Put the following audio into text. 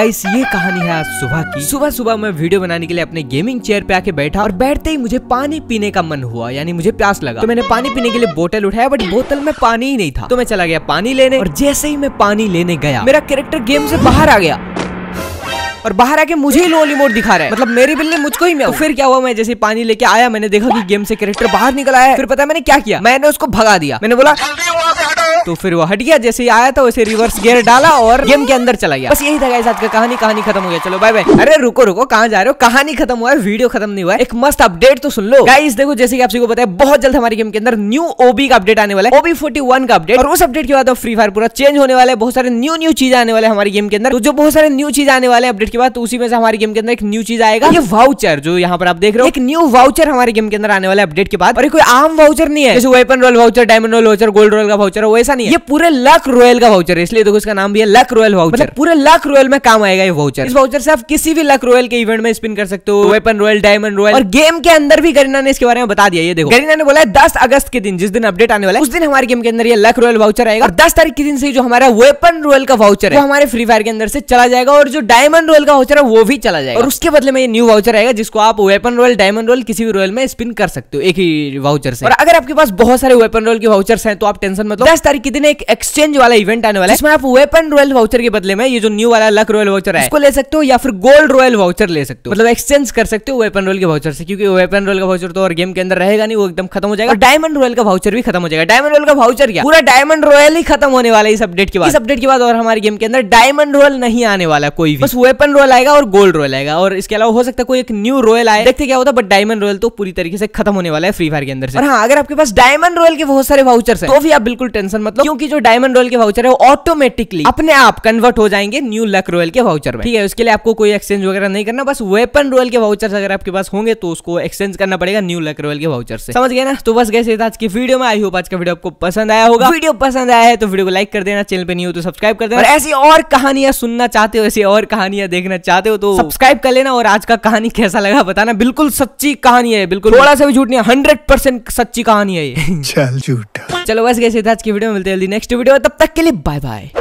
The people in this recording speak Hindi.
गाइस ये कहानी है आज सुबह की सुबह सुबह मैं वीडियो बनाने के लिए अपने गेमिंग चेयर पे आके बैठा और बैठते ही मुझे पानी पीने का मन हुआ यानी मुझे प्यास लगा तो मैंने पानी पीने के लिए बोतल उठाया बट बोतल में पानी ही नहीं था तो मैं चला गया पानी लेने और जैसे ही मैं पानी लेने गया मेरा कैरेक्टर गेम से बाहर आ गया और बाहर आके मुझे ही लोली मोड दिखा रहा है मतलब मेरी बिल्ली मुझको ही मैं तो फिर क्या हुआ मैं जैसे पानी लेके आया मैंने देखा कि गेम से कैरेक्टर बाहर निकला है फिर पता है मैंने क्या किया मैंने उसको भगा दिया मैंने बोला तो फिर वो हट गया जैसे ही आया था वैसे रिवर्स गियर डाला और गेम के अंदर चला गया बस यही था आज का कहानी कहानी खत्म हो गया चलो बाय बाय अरे रुको रुको कहाँ जा रहे हो कहानी खत्म हुआ है वीडियो खत्म नहीं हुआ है एक मस्त अपडेट तो सुन लो गाइस देखो जैसे कि आप सबको बताया बहुत जल्द हमारे गेम के अंदर न्यू ओबी का अपडेट आने वाला है ओबी फोर्टी वन का अपडेट और उस अपडेट के बाद फ्री फायर पूरा चेंज होने वाला है बहुत सारे न्यू न्यू चीज आने वाले हमारे गेम के अंदर तो जो बहुत सारे न्यू चीज आने वाले अपडेट के बाद तो उसी में से हमारे गेम के अंदर एक न्यू चीज आएगा ये वाउचर जो यहाँ पर आप देख रहे हो एक न्यू वाउचर हमारे गेम के अंदर आने वाला अपडेट के बाद और कोई आम वाउचर नहीं है जैसे weapon roll voucher diamond roll voucher gold roll का वाउचर वो ऐसा नहीं है ये पूरे लक रॉयल का वाउचर है इसलिए देखो इसका नाम भी है लक रॉयल वाउचर मतलब पूरे लक रॉयल में काम आएगा ये वाउचर इस वाउचर से आप किसी भी लक रॉयल के इवेंट में स्पिन कर सकते हो वेपन रॉयल डायमंड रॉयल और गेम के अंदर भी गरीना ने इसके बारे में बता दिया ये देखो गरीना ने बोला है दस अगस्त के दिन जिस दिन अपडेट आने वाला है उस दिन हमारे गेम के अंदर ये लक रॉयल वाउचर आएगा और दस तारीख के दिन से जो हमारा वेपन रॉयल का वाउचर है हमारे फ्री फायर के अंदर से चला जाएगा और जो डायमंड रॉयल का वाउचर है वो भी चला जाएगा और उसके बदले में ये न्यू वाउचर आएगा जिसको आप वेपन रॉयल डायमंड रॉयल किसी भी रॉयल में स्पिन कर सकते हो एक ही वाउचर से और अगर आपके पास बहुत सारे वेपन रॉयल के वाउचर्स हैं तो आप टेंशन मतलब दस तारीख के दिन एक एक्सचेंज वाला इवेंट आने वाला है इसमें आप वेपन रॉयल वाउचर के बदले में ये जो न्यू वाला लक रॉयल वाउचर है इसको ले सकते हो या फिर गोल्ड रॉयल वाउचर ले सकते हो मतलब एक्सचेंज कर सकते हो वेपन रॉयल के वाउचर से क्योंकि वेपन रॉयल का वाउचर तो और गेम के अंदर रहेगा नहीं वो एकदम खत्म हो जाएगा डायमंड रॉयल का वाउचर भी खत्म हो जाएगा डायमंड रॉयल का वाउचर क्या पूरा डायमंड रॉयल ही खत्म होने वाला है इस अपडेट के बाद इस अपडेट के बाद और हमारे गेम के अंदर डायमंड रॉयल नहीं आने वाला कोई भी बस वेपन रॉयल आएगा और गोल्ड रॉयल आएगा और इसके अलावा हो सकता है कोई एक न्यू रॉयल आए देखते क्या होता है बट डायमंड रॉयल तो पूरी तरीके से खत्म होने वाला है फ्री फायर के अंदर से और हाँ अगर आपके पास डायमंड रॉयल के बहुत सारे वाउचर है तो भी आप बिल्कुल टेंशन वाउचर मतलब क्योंकि जो डायमंड रॉयल के वाउचर है वो ऑटोमेटिकली अपने आप कन्वर्ट हो जाएंगे न्यू लक रॉयल के वाउचर में ठीक है उसके लिए आपको कोई एक्सचेंज वगैरह नहीं करना बस वेपन रॉयल के वाउचर अगर आपके पास होंगे तो उसको एक्सचेंज करना पड़ेगा न्यू लक रॉयल के वाउचर से समझ गए ना तो बस गए आज की वीडियो में आई होप आज का वीडियो आपको पसंद आया होगा वीडियो पसंद आया है तो वीडियो को लाइक कर देना चैनल पर नहीं हो तो सब्सक्राइब कर देना ऐसी और कहानियां सुनना चाहते हो ऐसी और कहानियां देखना चाहते हो तो सब्सक्राइब कर लेना और आज का कहानी कैसा लगा बताना बिल्कुल सच्ची कहानी है बिल्कुल थोड़ा सा भी झूठ नहीं हंड्रेड परसेंट सच्ची कहानी है ये चल झूठा चलो बस गए सिद्धार्थ की वीडियो मिलते हैं नेक्स्ट वीडियो तब तक के लिए बाय बाय